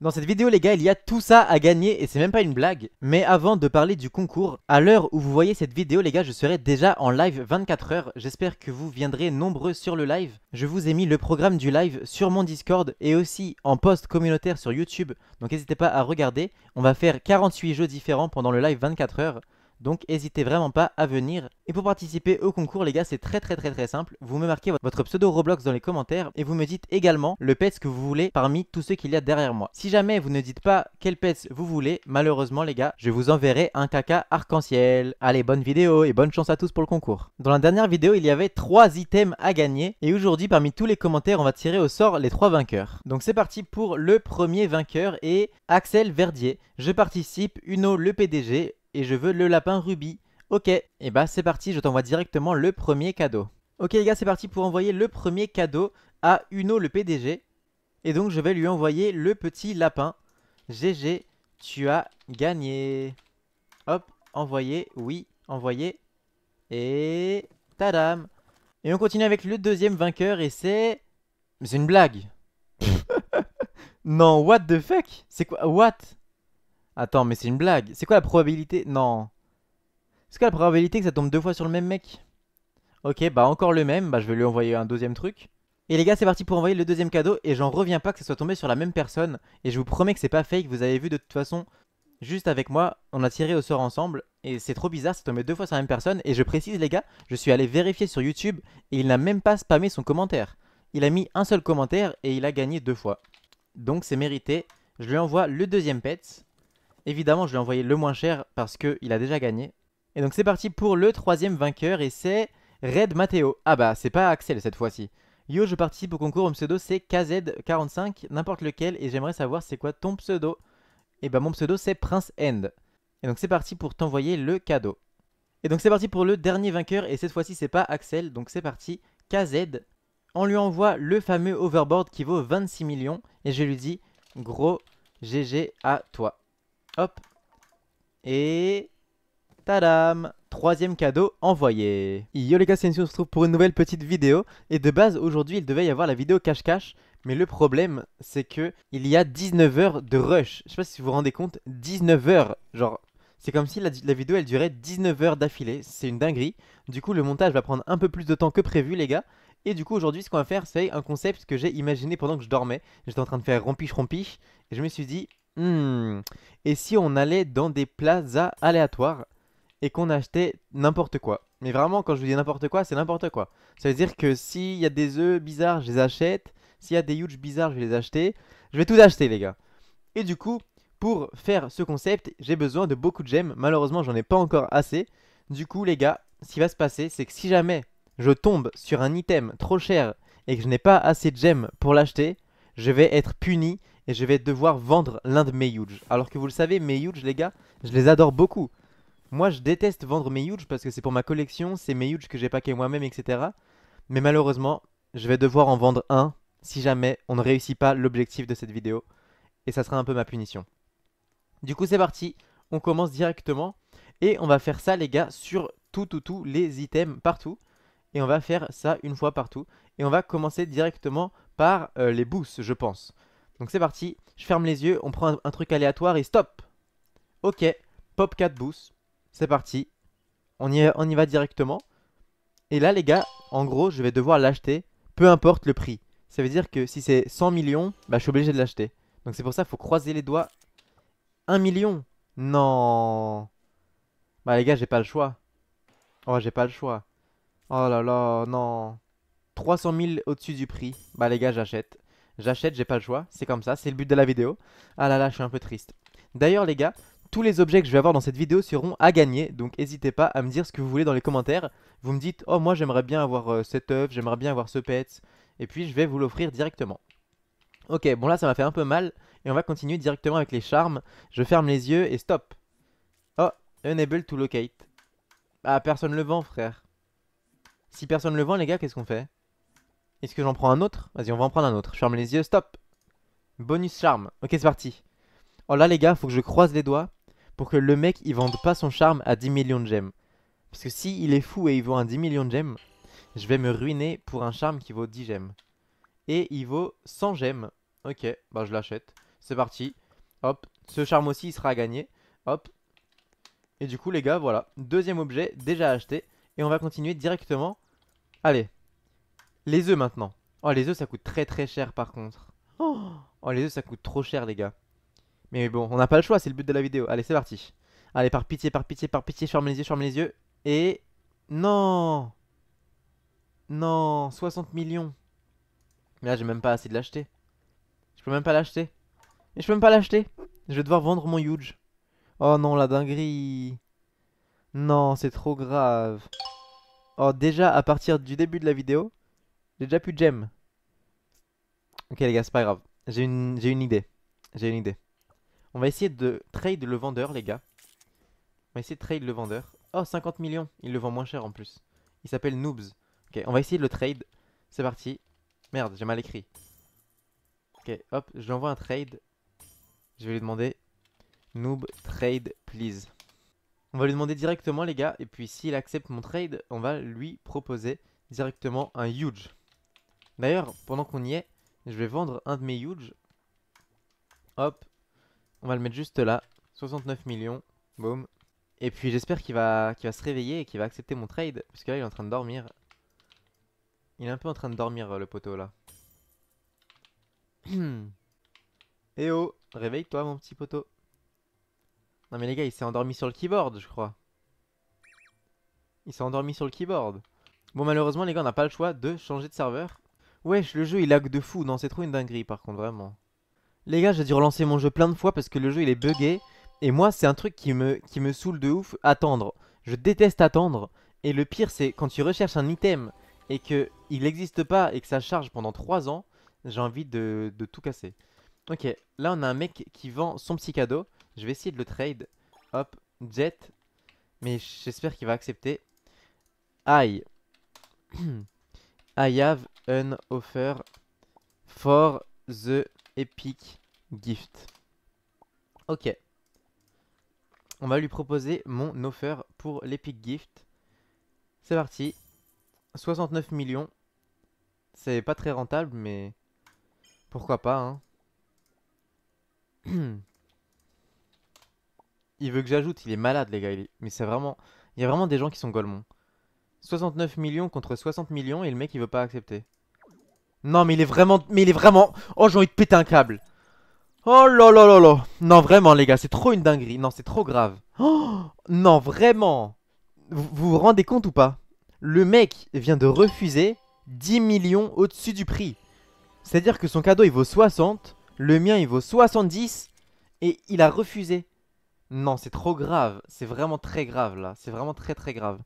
Dans cette vidéo les gars, il y a tout ça à gagner et c'est même pas une blague. Mais avant de parler du concours, à l'heure où vous voyez cette vidéo les gars, je serai déjà en live 24 heures. J'espère que vous viendrez nombreux sur le live. Je vous ai mis le programme du live sur mon Discord et aussi en post communautaire sur YouTube. Donc n'hésitez pas à regarder. On va faire 48 jeux différents pendant le live 24 heures. Donc n'hésitez vraiment pas à venir. Et pour participer au concours les gars c'est très très très très simple. Vous me marquez votre pseudo Roblox dans les commentaires et vous me dites également le pets que vous voulez parmi tous ceux qu'il y a derrière moi. Si jamais vous ne dites pas quel pets vous voulez, malheureusement les gars, je vous enverrai un caca arc-en-ciel. Allez bonne vidéo et bonne chance à tous pour le concours. Dans la dernière vidéo il y avait 3 items à gagner et aujourd'hui parmi tous les commentaires on va tirer au sort les 3 vainqueurs. Donc c'est parti pour le premier vainqueur et Axel Verdier. Je participe, Uno le PDG, et je veux le lapin rubis. Ok, et bah c'est parti, je t'envoie directement le premier cadeau. Ok les gars, c'est parti pour envoyer le premier cadeau à Uno le PDG. Et donc je vais lui envoyer le petit lapin. GG, tu as gagné. Hop, Envoyé. oui, Envoyé. Et... Tadam Et on continue avec le deuxième vainqueur et c'est... c'est une blague Non, what the fuck C'est quoi What Attends, mais c'est une blague. C'est quoi la probabilité Non. C'est quoi la probabilité que ça tombe deux fois sur le même mec Ok, bah encore le même. Bah je vais lui envoyer un deuxième truc. Et les gars, c'est parti pour envoyer le deuxième cadeau. Et j'en reviens pas que ça soit tombé sur la même personne. Et je vous promets que c'est pas fake. Vous avez vu de toute façon, juste avec moi, on a tiré au sort ensemble. Et c'est trop bizarre, c'est tombé deux fois sur la même personne. Et je précise, les gars, je suis allé vérifier sur YouTube. Et il n'a même pas spammé son commentaire. Il a mis un seul commentaire et il a gagné deux fois. Donc c'est mérité. Je lui envoie le deuxième pet. Évidemment, je lui ai envoyé le moins cher parce qu'il a déjà gagné. Et donc c'est parti pour le troisième vainqueur et c'est Red Matteo. Ah bah, c'est pas Axel cette fois-ci. Yo, je participe au concours, mon pseudo c'est KZ45, n'importe lequel, et j'aimerais savoir c'est quoi ton pseudo. Et bah mon pseudo c'est Prince End. Et donc c'est parti pour t'envoyer le cadeau. Et donc c'est parti pour le dernier vainqueur, et cette fois-ci c'est pas Axel, donc c'est parti, KZ. On lui envoie le fameux overboard qui vaut 26 millions, et je lui dis gros GG à toi. Hop. Et... Tadam Troisième cadeau envoyé Yo les gars, c'est on se retrouve pour une nouvelle petite vidéo. Et de base, aujourd'hui, il devait y avoir la vidéo cache-cache. Mais le problème, c'est que il y a 19 heures de rush. Je sais pas si vous vous rendez compte, 19 heures Genre, c'est comme si la, la, vidéo, elle durait 19 heures d'affilée. C'est une dinguerie. Du coup, le montage va prendre un peu plus de temps que prévu, les gars. Et du coup, aujourd'hui, ce qu'on va faire, c'est un concept que j'ai imaginé pendant que je dormais. J'étais en train de faire rompiche-rompiche. Et je me suis dit, Hmm. Et si on allait dans des plazas aléatoires et qu'on achetait n'importe quoi Mais vraiment, quand je vous dis n'importe quoi, c'est n'importe quoi. Ça veut dire que s'il y a des œufs bizarres, je les achète. S'il y a des huge bizarres, je les acheter. Je vais tout acheter, les gars. Et du coup, pour faire ce concept, j'ai besoin de beaucoup de gemmes. Malheureusement, j'en ai pas encore assez. Du coup, les gars, ce qui va se passer, c'est que si jamais je tombe sur un item trop cher et que je n'ai pas assez de gemmes pour l'acheter, je vais être puni et je vais devoir vendre l'un de mes huge. Alors que vous le savez, mes huge, les gars, je les adore beaucoup. Moi, je déteste vendre mes huge parce que c'est pour ma collection, c'est mes huge que j'ai packé moi-même, etc. Mais malheureusement, je vais devoir en vendre un si jamais on ne réussit pas l'objectif de cette vidéo. Et ça sera un peu ma punition. Du coup, c'est parti, on commence directement. Et on va faire ça, les gars, sur tout, tout, tout, les items partout. Et on va faire ça une fois partout. Et on va commencer directement par euh, les boosts, je pense. Donc c'est parti, je ferme les yeux, on prend un, truc aléatoire et stop Ok, pop 4 boost, c'est parti, on y, on y va directement. Et là les gars, en gros je vais devoir l'acheter, peu importe le prix. Ça veut dire que si c'est 100 millions, bah je suis obligé de l'acheter. Donc c'est pour ça qu'il faut croiser les doigts. 1 million Non Bah les gars, j'ai pas le choix. Oh, j'ai pas le choix. Oh là là, non 300 000 au-dessus du prix. Bah les gars, j'achète. J'achète, j'ai pas le choix. C'est comme ça, c'est le but de la vidéo. Ah là là, je suis un peu triste. D'ailleurs, les gars, tous les objets que je vais avoir dans cette vidéo seront à gagner, donc n'hésitez pas à me dire ce que vous voulez dans les commentaires. Vous me dites, oh moi j'aimerais bien avoir euh, cette œuf, j'aimerais bien avoir ce pet, et puis je vais vous l'offrir directement. Ok, bon là ça m'a fait un peu mal, et on va continuer directement avec les charmes. Je ferme les yeux et stop. Oh, unable to locate. Ah, personne le vend frère. Si personne le vend les gars, qu'est-ce qu'on fait est-ce que j'en prends un autre Vas-y, on va en prendre un autre. Je ferme les yeux. Stop Bonus charme. Ok, c'est parti. Oh là, les gars, faut que je croise les doigts pour que le mec, il vende pas son charme à 10 millions de gemmes. Parce que si il est fou et il vaut un 10 millions de gemmes, je vais me ruiner pour un charme qui vaut 10 gemmes. Et il vaut 100 gemmes. Ok, bah je l'achète. C'est parti. Hop, ce charme aussi, il sera à gagner. Hop. Et du coup, les gars, voilà. Deuxième objet déjà acheté. Et on va continuer directement. Allez, les œufs maintenant. Oh, les oeufs ça coûte très très cher par contre. Oh, les œufs, ça coûte trop cher, les gars. Mais bon, on n'a pas le choix, c'est le but de la vidéo. Allez, c'est parti. Allez, par pitié, par pitié, par pitié, ferme les yeux, ferme les yeux. Et... Non Non 60 millions Mais là, j'ai même pas assez de l'acheter. Je peux même pas l'acheter. Et je peux même pas l'acheter. Je vais devoir vendre mon huge. Oh non, la dinguerie Non, c'est trop grave. Oh, déjà, à partir du début de la vidéo, j'ai déjà plus de gemmes. Ok les gars, c'est pas grave. J'ai une, idée. J'ai une idée. On va essayer de trade le vendeur, les gars. On va essayer de trade le vendeur. Oh, 50 millions. Il le vend moins cher en plus. Il s'appelle Noobs. Ok, on va essayer de le trade. C'est parti. Merde, j'ai mal écrit. Ok, hop, je lui envoie un trade. Je vais lui demander Noob trade please. On va lui demander directement les gars et puis s'il accepte mon trade, on va lui proposer directement un huge. D'ailleurs, pendant qu'on y est, je vais vendre un de mes huge. Hop. On va le mettre juste là. 69 millions. boum. Et puis j'espère qu'il va, va se réveiller et qu'il va accepter mon trade. Parce que là, il est en train de dormir. Il est un peu en train de dormir, euh, le poteau, là. eh oh, réveille-toi, mon petit poteau. Non mais les gars, il s'est endormi sur le keyboard, je crois. Il s'est endormi sur le keyboard. Bon, malheureusement, les gars, on n'a pas le choix de changer de serveur. Wesh, le jeu il lag de fou. Non, c'est trop une dinguerie par contre, vraiment. Les gars, j'ai dû relancer mon jeu plein de fois parce que le jeu il est buggé. Et moi, c'est un truc qui me, qui me saoule de ouf. Attendre. Je déteste attendre. Et le pire, c'est quand tu recherches un item et que il n'existe pas et que ça charge pendant 3 ans, j'ai envie de, tout casser. Ok, là on a un mec qui vend son petit cadeau. Je vais essayer de le trade. Hop, jet. Mais j'espère qu'il va accepter. Aïe. I have an offer for the epic gift. Ok. On va lui proposer mon offer pour l'epic gift. C'est parti. 69 millions. C'est pas très rentable, mais pourquoi pas, hein. il veut que j'ajoute, il est malade, les gars. Mais c'est vraiment... Il y a vraiment des gens qui sont golemons. 69 millions contre 60 millions et le mec il veut pas accepter. Non mais il est vraiment... Mais il est vraiment... Oh j'ai envie de péter un câble. Oh là là là là. Non vraiment les gars c'est trop une dinguerie. Non c'est trop grave. Oh, non vraiment. Vous, vous rendez compte ou pas Le mec vient de refuser 10 millions au-dessus du prix. C'est-à-dire que son cadeau il vaut 60, le mien il vaut 70 et il a refusé. Non c'est trop grave. C'est vraiment très grave là. C'est vraiment très très grave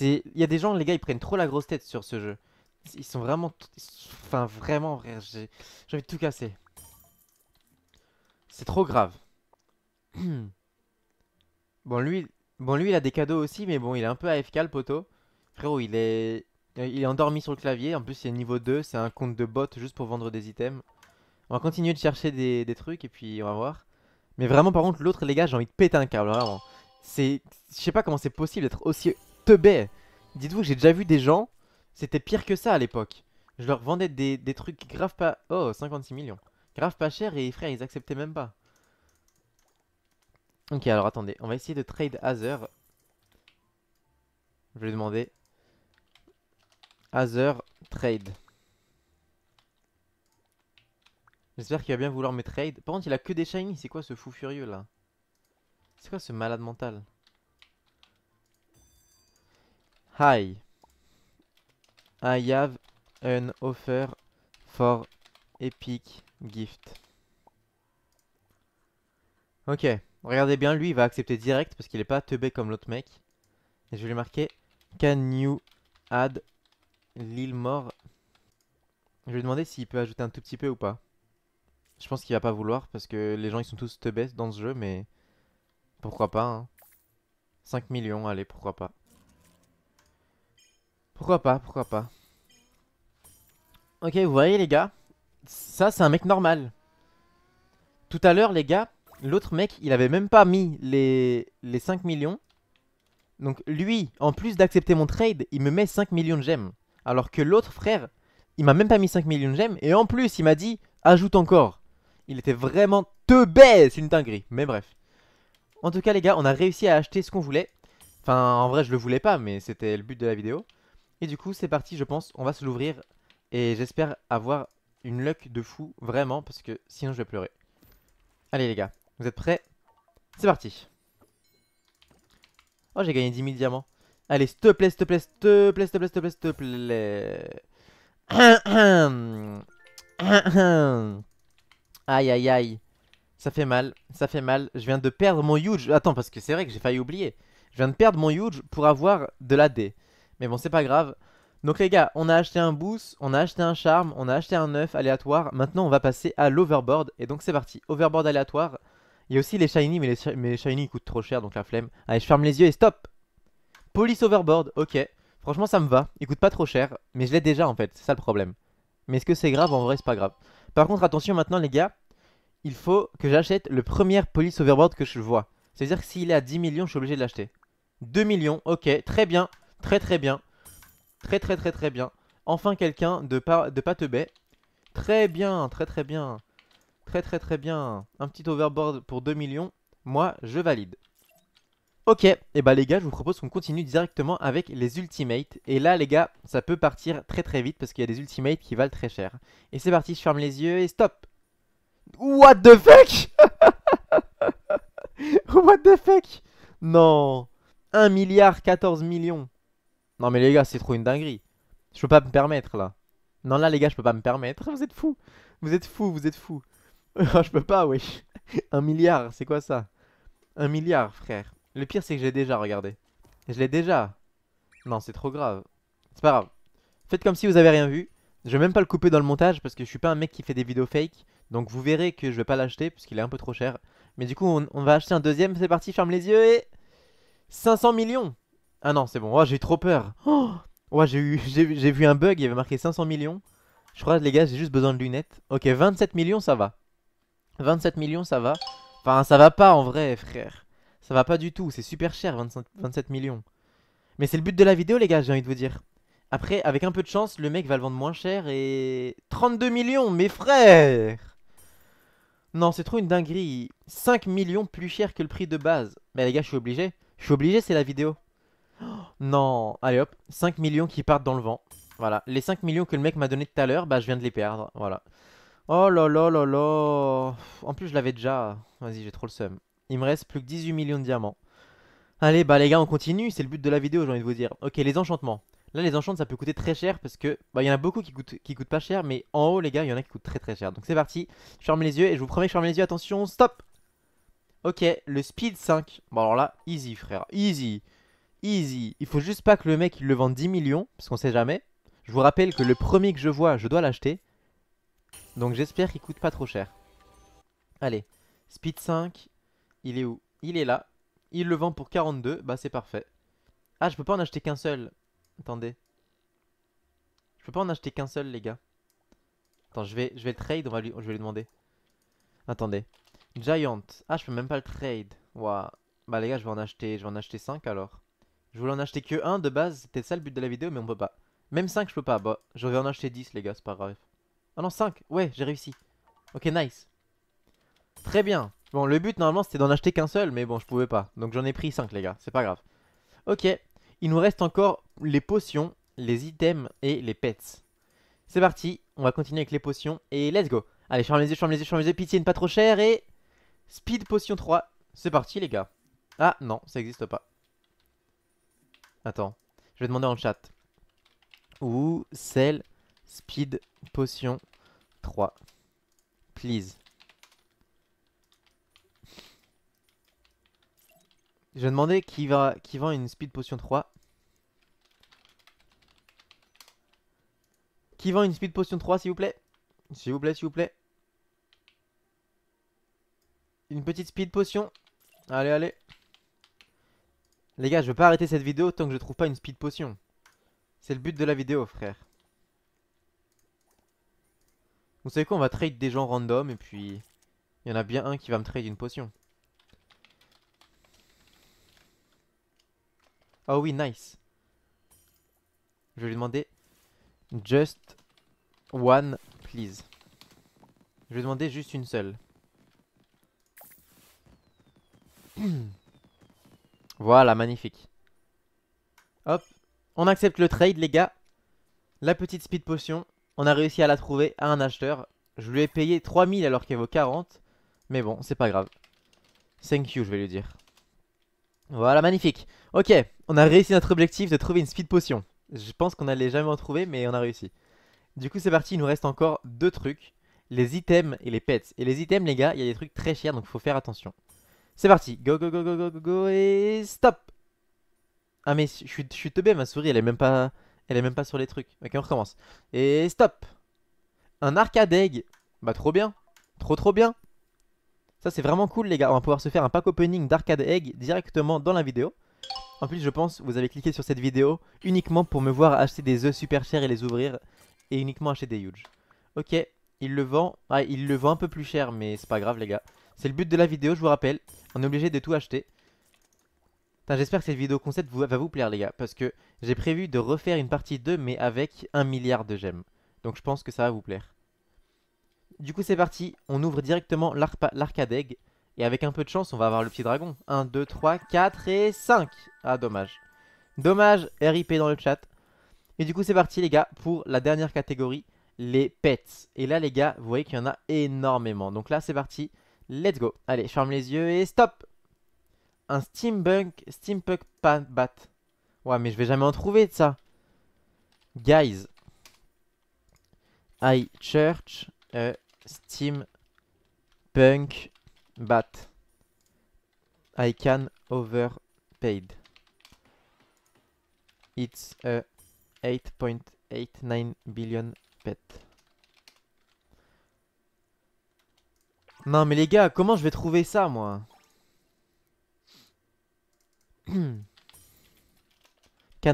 il y a des gens, les gars, ils prennent trop la grosse tête sur ce jeu. Ils sont vraiment, enfin vraiment, j'ai envie de tout casser. C'est trop grave. bon lui, bon lui, il a des cadeaux aussi, mais bon, il est un peu AFK le poteau. Frérot, il est, euh, il est endormi sur le clavier. En plus, il niveau 2, c'est un compte de bot juste pour vendre des items. On va continuer de chercher des, des trucs et puis on va voir. Mais vraiment, par contre, l'autre, les gars, j'ai envie de péter un câble, vraiment. C'est, je sais pas comment c'est possible d'être aussi Tebé Dites-vous que j'ai déjà vu des gens, c'était pire que ça à l'époque. Je leur vendais des, des trucs grave pas... Oh, 56 millions. Grave pas cher et frère, ils acceptaient même pas. Ok, alors attendez, on va essayer de trade Azer. Je vais lui demander. Azer trade. J'espère qu'il va bien vouloir mes trade. Par contre, il a que des shiny. C'est quoi ce fou furieux là C'est quoi ce malade mental Hi. I have an offer for Epic Gift. Ok. Regardez bien, lui, il va accepter direct parce qu'il est pas teubé comme l'autre mec. Et je vais lui marquer Can you add Lil More Je vais lui demander s'il peut ajouter un tout petit peu ou pas. Je pense qu'il va pas vouloir parce que les gens ils sont tous teubés dans ce jeu, mais pourquoi pas. 5 hein. millions, allez, pourquoi pas. Pourquoi pas, pourquoi pas. Ok, vous voyez les gars, ça c'est un mec normal. Tout à l'heure les gars, l'autre mec, il avait même pas mis les, 5 millions. Donc lui, en plus d'accepter mon trade, il me met 5 millions de gemmes. Alors que l'autre frère, il m'a même pas mis 5 millions de gemmes. Et en plus, il m'a dit, ajoute encore. Il était vraiment te baisse une dinguerie. Mais bref. En tout cas les gars, on a réussi à acheter ce qu'on voulait. Enfin, en vrai, je le voulais pas, mais c'était le but de la vidéo. Et du coup, c'est parti, je pense. On va se l'ouvrir. Et j'espère avoir une luck de fou, vraiment, parce que sinon je vais pleurer. Allez les gars, vous êtes prêts C'est parti. Oh, j'ai gagné 10 000 diamants. Allez, s'il te plaît, s'il te plaît, s'il te plaît, s'il plaît, s'il te plaît, s'il plaît. aïe, aïe, aïe. Ça fait mal, ça fait mal. Je viens de perdre mon huge. Attends, parce que c'est vrai que j'ai failli oublier. Je viens de perdre mon huge pour avoir de la D. Mais bon, c'est pas grave. Donc les gars, on a acheté un boost, on a acheté un charme, on a acheté un œuf aléatoire. Maintenant, on va passer à l'overboard. Et donc c'est parti, overboard aléatoire. Il y a aussi les shiny, mais les, shiny coûtent trop cher, donc la flemme. Allez, je ferme les yeux et stop Police overboard, ok. Franchement, ça me va. Il coûte pas trop cher, mais je l'ai déjà en fait, c'est ça le problème. Mais est-ce que c'est grave En vrai, c'est pas grave. Par contre, attention maintenant les gars, il faut que j'achète le premier police overboard que je vois. C'est-à-dire que s'il est à 10 millions, je suis obligé de l'acheter. 2 millions, ok, très bien. Très très bien. Très très très très bien. Enfin quelqu'un de pas, de te Très bien, très très bien. Très très très bien. Un petit overboard pour 2 millions. Moi, je valide. Ok, et eh bah ben, les gars, je vous propose qu'on continue directement avec les ultimates. Et là les gars, ça peut partir très très vite parce qu'il y a des ultimates qui valent très cher. Et c'est parti, je ferme les yeux et stop What the fuck What the fuck Non 1 milliard 14 millions non mais les gars, c'est trop une dinguerie. Je peux pas me permettre là. Non là les gars, je peux pas me permettre. Vous êtes fous. Vous êtes fous, vous êtes fous. Ah, je peux pas, wesh. Un milliard, c'est quoi ça Un milliard, frère. Le pire, c'est que j'ai déjà, regardé. Je l'ai déjà. Non, c'est trop grave. C'est pas grave. Faites comme si vous avez rien vu. Je vais même pas le couper dans le montage parce que je suis pas un mec qui fait des vidéos fake. Donc vous verrez que je vais pas l'acheter parce qu'il est un peu trop cher. Mais du coup, on, on va acheter un deuxième. C'est parti, ferme les yeux et... 500 millions ah non, c'est bon. Oh, j'ai eu trop peur. Oh, j'ai vu un bug, il avait marqué 500 millions. Je crois, les gars, j'ai juste besoin de lunettes. Ok, 27 millions, ça va. 27 millions, ça va. Enfin, ça va pas en vrai, frère. Ça va pas du tout. C'est super cher, 27 millions. Mais c'est le but de la vidéo, les gars, j'ai envie de vous dire. Après, avec un peu de chance, le mec va le vendre moins cher et... 32 millions, mes frères Non, c'est trop une dinguerie. 5 millions plus cher que le prix de base. Mais les gars, je suis obligé. Je suis obligé, c'est la vidéo. Non, allez hop, 5 millions qui partent dans le vent. Voilà, les 5 millions que le mec m'a donné tout à l'heure, bah je viens de les perdre, voilà. Oh là là là là En plus je l'avais déjà, vas-y j'ai trop le seum. Il me reste plus que 18 millions de diamants. Allez bah les gars on continue, c'est le but de la vidéo j'ai envie de vous dire. Ok les enchantements. Là les enchantements ça peut coûter très cher parce que, bah il y en a beaucoup qui coûtent, qui coûtent pas cher mais en haut les gars il y en a qui coûtent très très cher. Donc c'est parti, je ferme les yeux et je vous promets que je ferme les yeux, attention, stop Ok, le speed 5. Bon alors là, easy frère, easy Easy. Il faut juste pas que le mec il le vende 10 millions, parce qu'on sait jamais. Je vous rappelle que le premier que je vois, je dois l'acheter. Donc j'espère qu'il coûte pas trop cher. Allez, Speed 5, il est où Il est là. Il le vend pour 42, bah c'est parfait. Ah, je peux pas en acheter qu'un seul. Attendez. Je peux pas en acheter qu'un seul, les gars. Attends, je vais, je vais le trade, lui, je vais lui demander. Attendez. Giant. Ah, je peux même pas le trade. Waouh. Bah les gars, je vais en acheter, je vais en acheter 5 alors. Je voulais en acheter que un de base, c'était ça le but de la vidéo, mais on peut pas. Même 5, je peux pas. Bah, je vais en acheter 10, les gars, c'est pas grave. Ah non, 5. Ouais, j'ai réussi. Ok, nice. Très bien. Bon, le but, normalement, c'était d'en acheter qu'un seul, mais bon, je pouvais pas. Donc j'en ai pris 5, les gars, c'est pas grave. Ok. Il nous reste encore les potions, les items et les pets. C'est parti, on va continuer avec les potions et let's go. Allez, ferme les yeux, ferme les yeux, ferme les yeux, pitié, ne pas trop cher et... Speed potion 3, c'est parti les gars. Ah non, ça existe pas. Attends, je vais demander en chat. Ou celle speed potion 3. Please. Je vais demander qui, va, qui vend une speed potion 3. Qui vend une speed potion 3 s'il vous plaît S'il vous plaît, s'il vous plaît. Une petite speed potion. Allez, allez. Les gars, je veux pas arrêter cette vidéo tant que je trouve pas une speed potion. C'est le but de la vidéo, frère. Vous savez quoi, on va trade des gens random et puis... Il y en a bien un qui va me trade une potion. oh oui, nice. Je vais lui demander... Just one, please. Je vais lui demander juste une seule. Voilà, magnifique. Hop. On accepte le trade, les gars. La petite speed potion. On a réussi à la trouver à un acheteur. Je lui ai payé 3000 alors qu'elle vaut 40. Mais bon, c'est pas grave. Thank you, je vais lui dire. Voilà, magnifique. Ok, on a réussi notre objectif de trouver une speed potion. Je pense qu'on allait jamais en trouver, mais on a réussi. Du coup, c'est parti, il nous reste encore deux trucs. Les items et les pets. Et les items, les gars, il y a des trucs très chers, donc faut faire attention. C'est parti. Go, go, go, go, go, go, et stop. Ah, mais je suis, je ma souris, elle est même pas, elle est même pas sur les trucs. Ok, on recommence. Et stop. Un arcade egg. Bah, trop bien. Trop, trop bien. Ça, c'est vraiment cool, les gars. On va pouvoir se faire un pack opening d'arcade egg directement dans la vidéo. En plus, je pense, vous avez cliqué sur cette vidéo uniquement pour me voir acheter des œufs super chers et les ouvrir. Et uniquement acheter des huge. Ok, il le vend. Ah, il le vend un peu plus cher, mais c'est pas grave, les gars. C'est le but de la vidéo, je vous rappelle. On est obligé de tout acheter. J'espère que cette vidéo concept va vous plaire les gars, parce que j'ai prévu de refaire une partie 2, mais avec un milliard de gemmes. Donc je pense que ça va vous plaire. Du coup c'est parti, on ouvre directement l'arcadeg, et avec un peu de chance on va avoir le petit dragon. 1, 2, 3, 4 et 5 Ah dommage. Dommage, RIP dans le chat. Et du coup c'est parti les gars pour la dernière catégorie, les pets. Et là les gars, vous voyez qu'il y en a énormément. Donc là c'est parti, Let's go. Allez, je ferme les yeux et stop Un steampunk, steampunk bat. Ouais, mais je vais jamais en trouver de ça. Guys. I church a steampunk bat. I can overpaid. It's a 8.89 billion pet. Non mais les gars, comment je vais trouver ça moi Can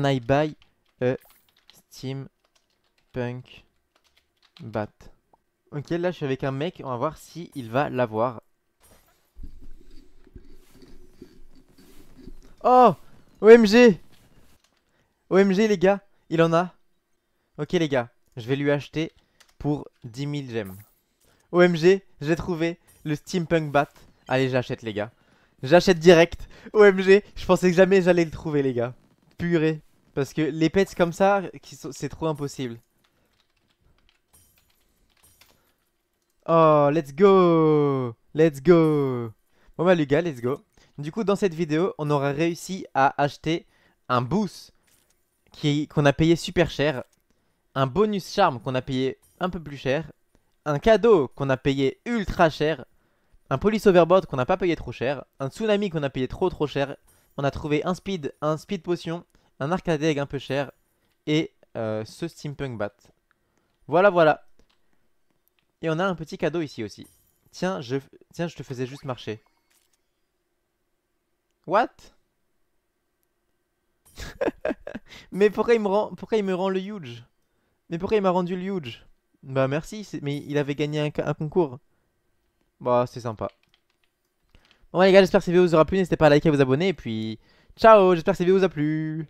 I buy a steampunk bat Ok, là je suis avec un mec, on va voir si il va l'avoir. Oh OMG OMG les gars, il en a. Ok les gars, je vais lui acheter pour 10 000 gemmes. OMG, j'ai trouvé le steampunk bat. Allez, j'achète les gars. J'achète direct. OMG, je pensais que jamais j'allais le trouver les gars. Purée. Parce que les pets comme ça, c'est trop impossible. Oh, let's go Let's go Bon bah les gars, let's go. Du coup, dans cette vidéo, on aura réussi à acheter un boost qu'on a payé super cher. Un bonus charme qu'on a payé un peu plus cher un cadeau qu'on a payé ultra cher, un police overboard qu'on n'a pas payé trop cher, un tsunami qu'on a payé trop trop cher, on a trouvé un speed, un speed potion, un egg un peu cher et euh, ce steampunk bat. Voilà, voilà. Et on a un petit cadeau ici aussi. Tiens, je, tiens, je te faisais juste marcher. What Mais pourquoi il me rend, pourquoi il me rend le huge Mais pourquoi il m'a rendu le huge bah merci, mais il avait gagné un, concours. Bah c'est sympa. Bon ouais, les gars, j'espère que cette vidéo vous aura plu. N'hésitez pas à liker et vous abonner. Et puis, ciao, j'espère que cette vidéo vous a plu.